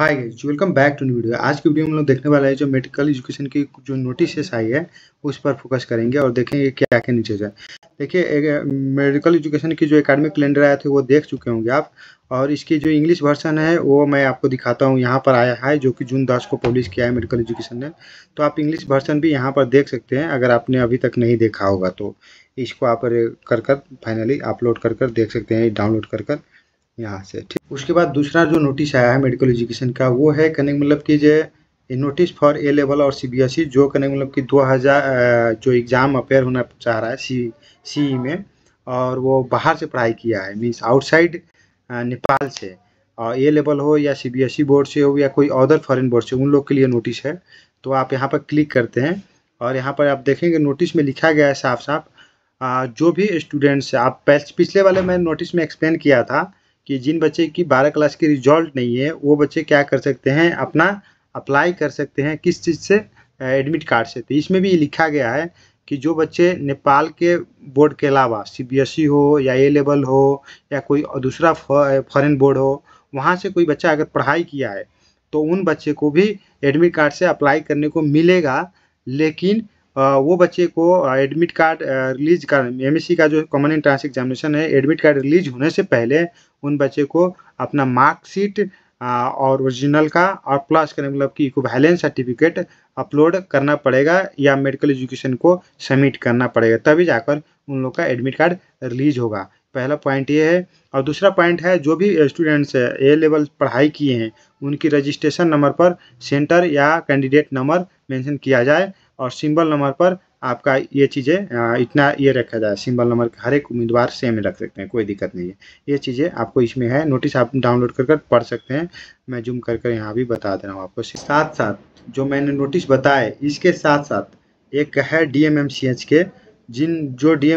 hi guys welcome back to new video आज की video में हम लोग देखने वाले हैं जो मेडिकल एजुकेशन की जो नोटिसेस आई है उस पर फोकस करेंगे और देखेंगे क्या क्या नीचे जाए देखिए मेडिकल एजुकेशन की जो एकेडमिक कैलेंडर आया था वो देख चुके होंगे आप और इसकी जो इंग्लिश वर्सन है वो मैं आपको दिखाता हूँ यहाँ पर आया है जो कि जून दस को पब्लिश किया है मेडिकल एजुकेशन ने तो आप इंग्लिश वर्सन भी यहाँ पर देख सकते हैं अगर आपने अभी तक नहीं देखा होगा तो इसको आप कर कर फाइनली अपलोड कर कर देख सकते हैं डाउनलोड कर कर यहाँ से ठीक उसके बाद दूसरा जो नोटिस आया है मेडिकल एजुकेशन का वो है कनेक मतलब कि e जो नोटिस फॉर ए लेवल और सीबीएसई जो कनेक्ट मतलब कि 2000 जो एग्ज़ाम अपेयर होना चाह रहा है सी सी e में और वो बाहर से पढ़ाई किया है मीन्स आउटसाइड नेपाल से और ए लेवल हो या सीबीएसई बोर्ड e से हो या कोई अदर फॉरेन बोर्ड से उन लोग के लिए नोटिस है तो आप यहाँ पर क्लिक करते हैं और यहाँ पर आप देखेंगे नोटिस में लिखा गया है साफ साफ जो भी स्टूडेंट्स आप पिछले वाले मैं नोटिस में एक्सप्लेन किया था कि जिन बच्चे की बारह क्लास की रिजल्ट नहीं है वो बच्चे क्या कर सकते हैं अपना अप्लाई कर सकते हैं किस चीज़ से एडमिट कार्ड से तो इसमें भी लिखा गया है कि जो बच्चे नेपाल के बोर्ड के अलावा सीबीएसई e हो या ए लेवल हो या कोई दूसरा फॉरेन बोर्ड हो वहाँ से कोई बच्चा अगर पढ़ाई किया है तो उन बच्चे को भी एडमिट कार्ड से अप्लाई करने को मिलेगा लेकिन वो बच्चे को एडमिट कार्ड रिलीज कर एम का जो कॉमन एंट्रांस एग्जामिनेशन है एडमिट कार्ड रिलीज होने से पहले उन बच्चे को अपना मार्कशीट और ओरिजिनल का और प्लस करने मतलब कि इकोवैलेंस सर्टिफिकेट अपलोड करना पड़ेगा या मेडिकल एजुकेशन को सबमिट करना पड़ेगा तभी जाकर उन लोग का एडमिट कार्ड रिलीज होगा पहला पॉइंट ये है और दूसरा पॉइंट है जो भी स्टूडेंट्स है ए लेवल पढ़ाई किए हैं उनकी रजिस्ट्रेशन नंबर पर सेंटर या कैंडिडेट नंबर मेंशन किया जाए और सिंबल नंबर पर आपका ये चीज़ें इतना ये रखा जाए सिंबल नंबर हर एक उम्मीदवार सेम रख सकते हैं कोई दिक्कत नहीं है ये चीज़ें आपको इसमें है नोटिस आप डाउनलोड कर कर पढ़ सकते हैं मैं जूम कर कर यहाँ भी बता दे रहा हूँ आपको साथ साथ जो मैंने नोटिस बताए इसके साथ साथ एक है डी के जिन जो डी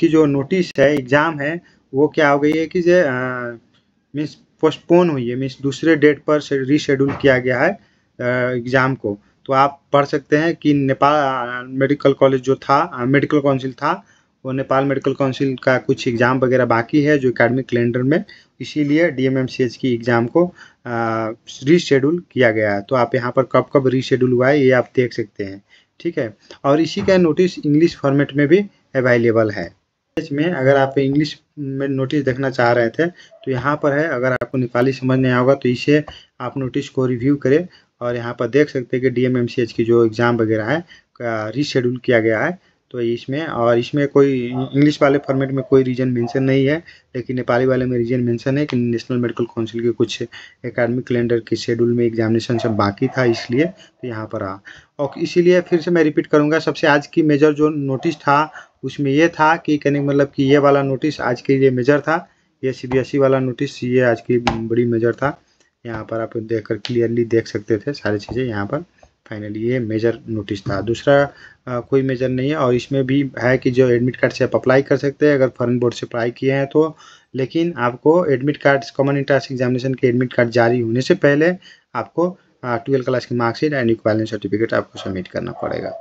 की जो नोटिस है एग्ज़ाम है वो क्या हो गई है कि जो मीन्स पोस्टपोन हुई है मीन्स दूसरे डेट पर रीशेड्यूल किया गया है एग्ज़ाम को तो आप पढ़ सकते हैं कि नेपाल मेडिकल कॉलेज जो था मेडिकल काउंसिल था वो नेपाल मेडिकल काउंसिल का कुछ एग्ज़ाम वगैरह बाकी है जो एकेडमिक कैलेंडर में इसीलिए डीएमएमसीएच की एग्ज़ाम को रीशेड्यूल किया गया है तो आप यहाँ पर कब कब रीशेड्यूल हुआ है ये आप देख सकते हैं ठीक है और इसी का नोटिस इंग्लिश फॉर्मेट में भी अवेलेबल है में अगर आप इंग्लिश में नोटिस देखना चाह रहे थे तो यहाँ पर है अगर आपको नेपाली समझ नहीं आएगा तो इसे आप नोटिस को रिव्यू करें और यहाँ पर देख सकते हैं कि डी की जो एग्ज़ाम वगैरह है रीशेड्यूल किया गया है तो इसमें और इसमें कोई इंग्लिश वाले फॉर्मेट में कोई रीजन मेंशन नहीं है लेकिन नेपाली वाले में रीजन मेंशन है कि नेशनल मेडिकल काउंसिल के कुछ एकेडमिक कैलेंडर के शेड्यूल में एग्जामिनेशन सब बाकी था इसलिए तो यहाँ पर आ और इसीलिए फिर से मैं रिपीट करूँगा सबसे आज की मेजर जो नोटिस था उसमें यह था कि कहने मतलब कि ये वाला नोटिस आज के लिए मेजर था ये सी e वाला नोटिस ये आज की बड़ी मेजर था यहाँ पर आप देख कर क्लियरली देख सकते थे सारी चीज़ें यहाँ पर फाइनली ये मेजर नोटिस था दूसरा आ, कोई मेजर नहीं है और इसमें भी है कि जो एडमिट कार्ड से आप अप्लाई कर सकते हैं अगर फॉरन बोर्ड से अप्लाई किए हैं तो लेकिन आपको admit card common entrance examination के एडमिट कार्ड जारी होने से पहले आपको ट्वेल्थ क्लास की मार्कशीट एंड इक्वालेंस सर्टिफिकेट आपको सबमिट करना पड़ेगा